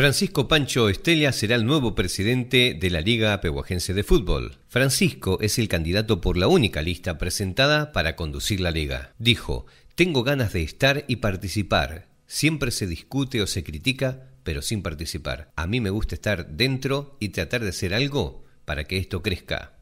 Francisco Pancho Estelia será el nuevo presidente de la Liga Pehuajense de Fútbol. Francisco es el candidato por la única lista presentada para conducir la liga. Dijo, tengo ganas de estar y participar. Siempre se discute o se critica, pero sin participar. A mí me gusta estar dentro y tratar de hacer algo para que esto crezca.